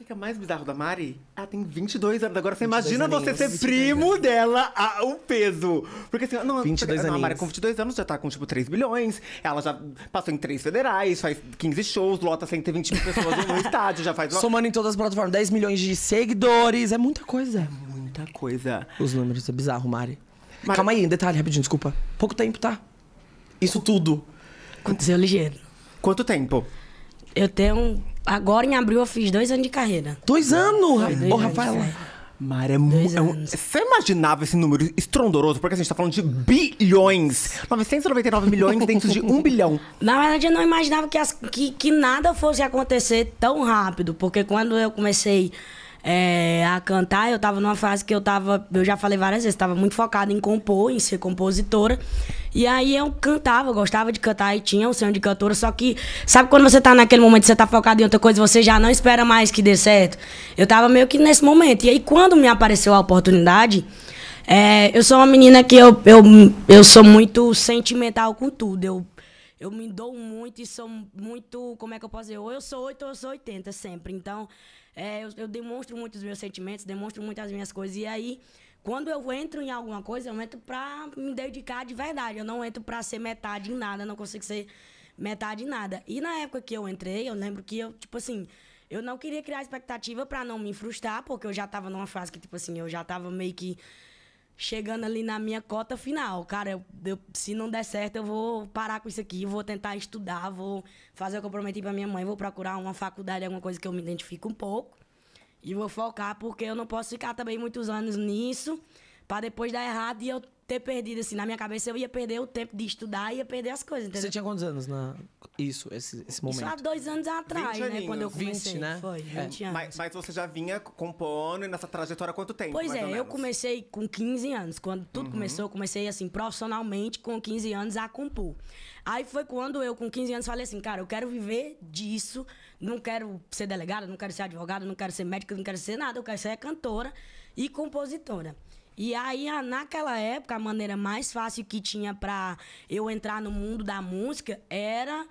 o que é mais bizarro da Mari? Ela tem 22 anos agora. Você imagina aninhos, você ser primo anos. dela a um peso. Porque assim, não, 22 não, a Mari com 22 anos já tá com tipo 3 bilhões. Ela já passou em três federais, faz 15 shows, lota 120 mil pessoas no estádio, já faz. Somando em todas as plataformas, 10 milhões de seguidores. É muita coisa. É muita coisa. Os números é bizarro, Mari. Mari... Calma aí, detalhe rapidinho, desculpa. Pouco tempo, tá? Isso tudo. Aconteceu ligeiro. Quanto tempo? Eu tenho Agora em abril eu fiz dois anos de carreira. Dois anos? Ô, Rafael. Mara, é, mu- é um, você imaginava esse número estrondoroso? Porque a gente tá falando de bilhões. 999 milhões dentro de um bilhão. Na verdade, eu não imaginava que, as, que, que nada fosse acontecer tão rápido. Porque quando eu comecei é, a cantar, eu tava numa fase que eu tava... Eu já falei várias vezes, tava muito focada em compor, em ser compositora. E aí eu cantava, eu gostava de cantar e tinha um sonho de cantora, só que sabe quando você tá naquele momento, você tá focado em outra coisa, você já não espera mais que dê certo? Eu tava meio que nesse momento. E aí quando me apareceu a oportunidade, é, eu sou uma menina que eu, eu, eu sou muito sentimental com tudo. Eu, eu me dou muito e sou muito, como é que eu posso dizer? Ou eu sou 8 ou eu sou 80 sempre. Então, é, eu, eu, demonstro muito os meus sentimentos, demonstro muito as minhas coisas. E aí, quando eu entro em alguma coisa, eu entro pra me dedicar de verdade. Eu não entro pra ser metade em nada, não consigo ser metade em nada. E na época que eu entrei, eu lembro que eu, tipo assim, eu não queria criar expectativa para não me frustrar, porque eu já tava numa fase que, tipo assim, eu já tava meio que chegando ali na minha cota final. Cara, eu, eu, se não der certo, eu vou parar com isso aqui, vou tentar estudar, vou fazer o que eu prometi pra minha mãe, vou procurar uma faculdade, alguma coisa que eu me identifique um pouco. E vou focar, porque eu não posso ficar também muitos anos nisso, para depois dar errado e eu ter perdido, assim, na minha cabeça eu ia perder o tempo de estudar, ia perder as coisas, entendeu? Você tinha quantos anos na. Isso, esse, esse momento? Isso há dois anos atrás, né? Aninhos. Quando eu comecei. 20, né? Foi, 20 é. anos. Mas, mas, você já vinha compondo nessa trajetória há quanto tempo? Pois é, eu comecei com 15 anos. Quando tudo uhum. começou, eu comecei, assim, profissionalmente, com 15 anos, a compor. Aí foi quando eu, com 15 anos, falei assim, cara, eu quero viver disso, não quero ser delegada, não quero ser advogada, não quero ser médica, não quero ser nada, eu quero ser cantora e compositora. E aí, naquela época, a maneira mais fácil que tinha para eu entrar no mundo da música era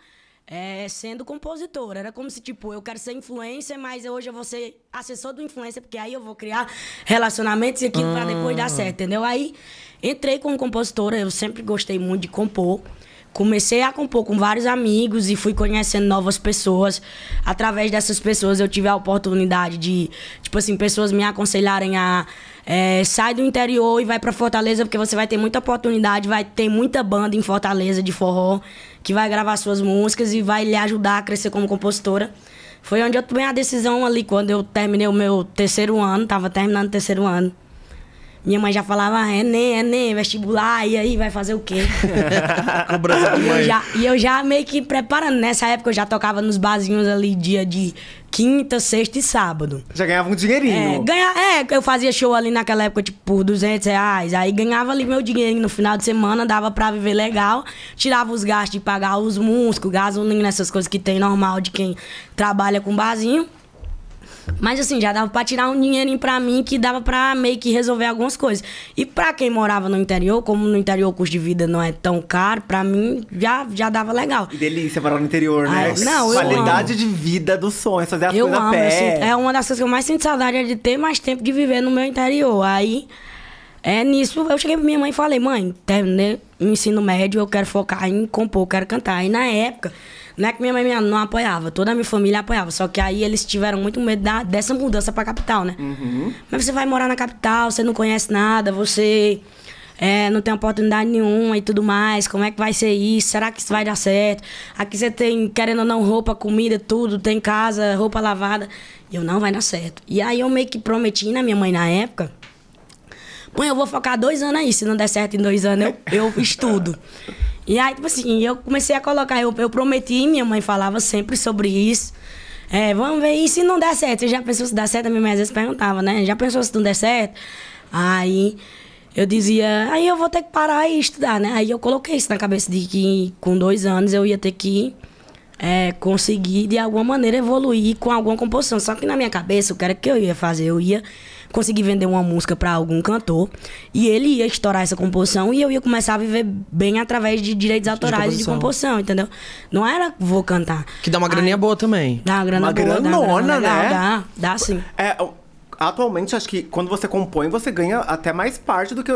é, sendo compositor. Era como se, tipo, eu quero ser influencer, mas hoje eu vou ser assessor do influencer, porque aí eu vou criar relacionamentos e aquilo ah. pra depois dar ah. certo, entendeu? Aí entrei como compositora, eu sempre gostei muito de compor comecei a compor com vários amigos e fui conhecendo novas pessoas. Através dessas pessoas eu tive a oportunidade de, tipo assim, pessoas me aconselharem a é, do interior e vai para Fortaleza porque você vai ter muita oportunidade, vai ter muita banda em Fortaleza de forró que vai gravar suas músicas e vai lhe ajudar a crescer como compositora. Foi onde eu tomei a decisão ali quando eu terminei o meu terceiro ano, tava terminando o terceiro ano. Minha mãe já falava, ah, é nem Enem, é Enem, vestibular, e aí vai fazer o quê? e, eu já, e eu já meio que preparando. Nessa época eu já tocava nos barzinhos ali dia de quinta, sexta e sábado. Já ganhava um dinheirinho. É, ganha, é, eu fazia show ali naquela época, tipo, por 200 reais. Aí ganhava ali meu dinheirinho no final de semana, dava pra viver legal. Tirava os gastos de pagar os músicos, gasolina, essas coisas que tem normal de quem trabalha com barzinho. Mas assim, já dava pra tirar um dinheirinho pra mim que dava pra meio que resolver algumas coisas. E pra quem morava no interior, como no interior o custo de vida não é tão caro, pra mim já, já dava legal. Que delícia morar no interior, né? Ai, não, Qualidade amo. de vida do sonho, fazer coisas amo, a pé. Sinto, assim, é uma das coisas que eu mais sinto saudade é de ter mais tempo de viver no meu interior. Aí, é nisso, eu cheguei pra minha mãe e falei, mãe, terminei o ensino médio, eu quero focar em compor, quero cantar. aí na época não é que minha mãe minha, não apoiava, toda a minha família apoiava. Só que aí eles tiveram muito medo da, dessa mudança pra capital, né? Uhum. Mas você vai morar na capital, você não conhece nada, você é, não tem oportunidade nenhuma e tudo mais. Como é que vai ser isso? Será que isso vai dar certo? Aqui você tem, querendo ou não, roupa, comida, tudo, tem casa, roupa lavada. E eu não vai dar certo. E aí eu meio que prometi na minha mãe na época. Mãe, eu vou focar dois anos aí. Se não der certo em dois anos, eu, eu estudo. E aí, tipo assim, eu comecei a colocar, eu, eu prometi, minha mãe falava sempre sobre isso. É, vamos ver, e se não der certo? Você já pensou se dá certo? A minha mãe às vezes perguntava, né? Já pensou se não der certo? Aí eu dizia, aí eu vou ter que parar e estudar, né? Aí eu coloquei isso na cabeça de que com dois anos eu ia ter que é, conseguir de alguma maneira evoluir com alguma composição. Só que na minha cabeça, o que era que eu ia fazer? Eu ia conseguir vender uma música para algum cantor e ele ia estourar essa composição e eu ia começar a viver bem através de direitos autorais de composição, de composição entendeu? Não era vou cantar. Que dá uma graninha boa também. Dá uma grana uma boa. Granona, dá uma granona, né? Dá, dá, dá sim. É, atualmente, acho que quando você compõe, você ganha até mais parte do que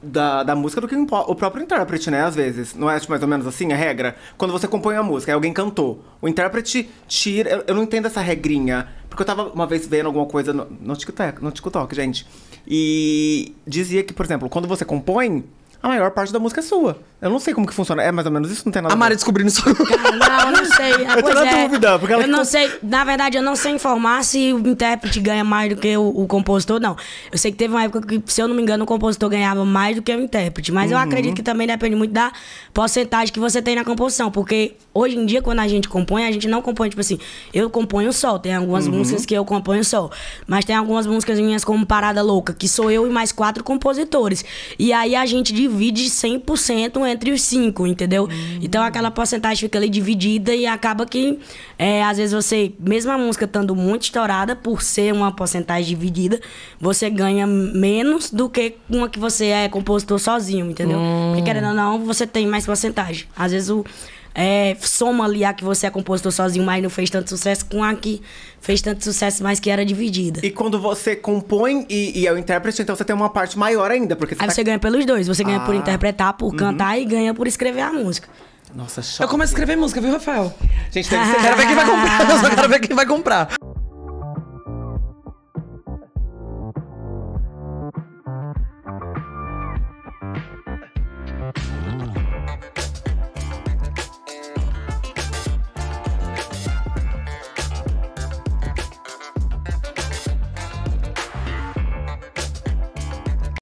da, da música do que o próprio intérprete, né? Às vezes. Não é mais ou menos assim a é regra? Quando você compõe a música, alguém cantou. O intérprete tira. Eu, eu não entendo essa regrinha. Porque eu tava uma vez vendo alguma coisa no, no TikTok, no TikTok, gente. E dizia que, por exemplo, quando você compõe a maior parte da música é sua. Eu não sei como que funciona. É mais ou menos isso, não tem nada. A Mari descobrindo isso. Ah, não, não sei. É, eu tô na é. dúvida. Porque ela eu não sei. Na verdade, eu não sei informar se o intérprete ganha mais do que o, o, compositor, não. Eu sei que teve uma época que, se eu não me engano, o compositor ganhava mais do que o intérprete. Mas uhum. eu acredito que também depende muito da porcentagem que você tem na composição. Porque Hoje em dia, quando a gente compõe, a gente não compõe, tipo assim, eu componho sol. Tem algumas uhum. músicas que eu componho sol. Mas tem algumas músicas minhas como Parada Louca, que sou eu e mais quatro compositores. E aí a gente divide 100% entre os cinco, entendeu? Uhum. Então aquela porcentagem fica ali dividida e acaba que, é, às vezes você, mesmo a música estando muito estourada, por ser uma porcentagem dividida, você ganha menos do que uma que você é compositor sozinho, entendeu? Uhum. Porque hum. querendo ou não, você tem mais porcentagem. Às vezes o é, soma ali a que você é compositor sozinho, mas não fez tanto sucesso, com a que fez tanto sucesso, mas que era dividida. E quando você compõe e, e é o intérprete, então você tem uma parte maior ainda, porque você Aí tá... você ganha pelos dois. Você ganha por ah. interpretar, por uhum. cantar e ganha por escrever a música. Nossa, chato. Eu começo a escrever música, viu, Rafael? Gente, deve ser... quero ver quem vai comprar. Eu só quero ver quem vai comprar.